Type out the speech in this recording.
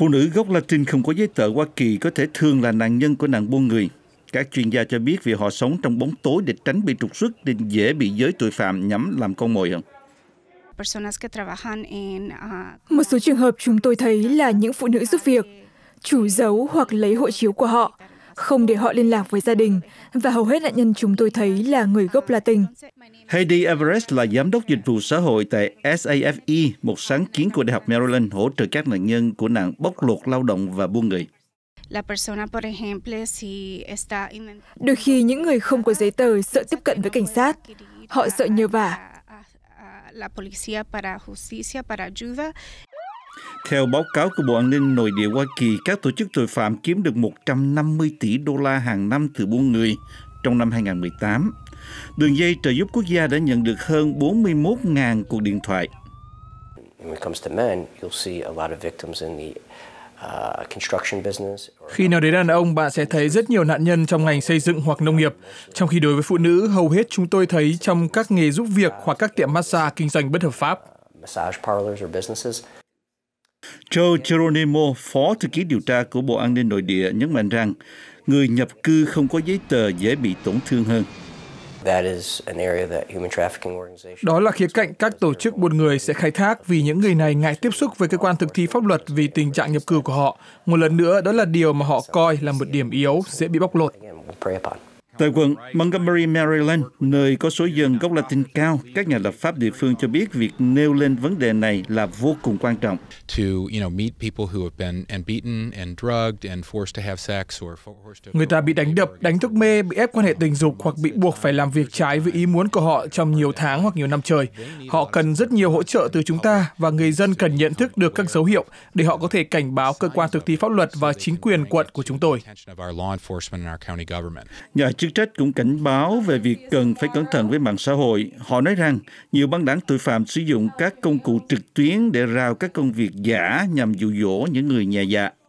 Phụ nữ gốc Latin không có giấy tờ Hoa Kỳ có thể thường là nạn nhân của nạn buôn người. Các chuyên gia cho biết vì họ sống trong bóng tối để tránh bị trục xuất nên dễ bị giới tội phạm nhắm làm con mồi hơn. Ah, Một số trường hợp chúng tôi thấy là những phụ nữ giúp việc, chủ giấu hoặc lấy hộ chiếu của họ không để họ liên lạc với gia đình và hầu hết nạn nhân chúng tôi thấy là người gốc Latin. heidi everest là giám đốc dịch vụ xã hội tại safe một sáng kiến của đại học maryland hỗ trợ các nạn nhân của nạn bóc lột lao động và buôn người đôi khi những người không có giấy tờ sợ tiếp cận với cảnh sát họ sợ nhờ vả theo báo cáo của Bộ An ninh Nội địa Hoa Kỳ, các tổ chức tội phạm kiếm được 150 tỷ đô la hàng năm từ buôn người trong năm 2018. Đường dây trợ giúp quốc gia đã nhận được hơn 41.000 cuộc điện thoại. Uh, khi nào đến đàn ông, bạn sẽ thấy rất nhiều nạn nhân trong ngành xây dựng hoặc nông nghiệp. Trong khi đối với phụ nữ, hầu hết chúng tôi thấy trong các nghề giúp việc hoặc các tiệm massage kinh doanh bất hợp pháp. Joe Geronimo, phó thư ký điều tra của Bộ An ninh Nội địa, nhấn mạnh rằng người nhập cư không có giấy tờ dễ bị tổn thương hơn. Đó là khía cạnh các tổ chức buôn người sẽ khai thác vì những người này ngại tiếp xúc với cơ quan thực thi pháp luật vì tình trạng nhập cư của họ. Một lần nữa, đó là điều mà họ coi là một điểm yếu dễ bị bóc lột. Tại quận Montgomery, Maryland, nơi có số dân gốc Latin cao, các nhà lập pháp địa phương cho biết việc nêu lên vấn đề này là vô cùng quan trọng. Người ta bị đánh đập, đánh thuốc mê, bị ép quan hệ tình dục hoặc bị buộc phải làm việc trái với ý muốn của họ trong nhiều tháng hoặc nhiều năm trời. Họ cần rất nhiều hỗ trợ từ chúng ta và người dân cần nhận thức được các dấu hiệu để họ có thể cảnh báo cơ quan thực thi pháp luật và chính quyền quận của chúng tôi. Nhà chức chức trách cũng cảnh báo về việc cần phải cẩn thận với mạng xã hội. Họ nói rằng nhiều băng đảng tội phạm sử dụng các công cụ trực tuyến để rao các công việc giả nhằm dụ dỗ những người nhà già.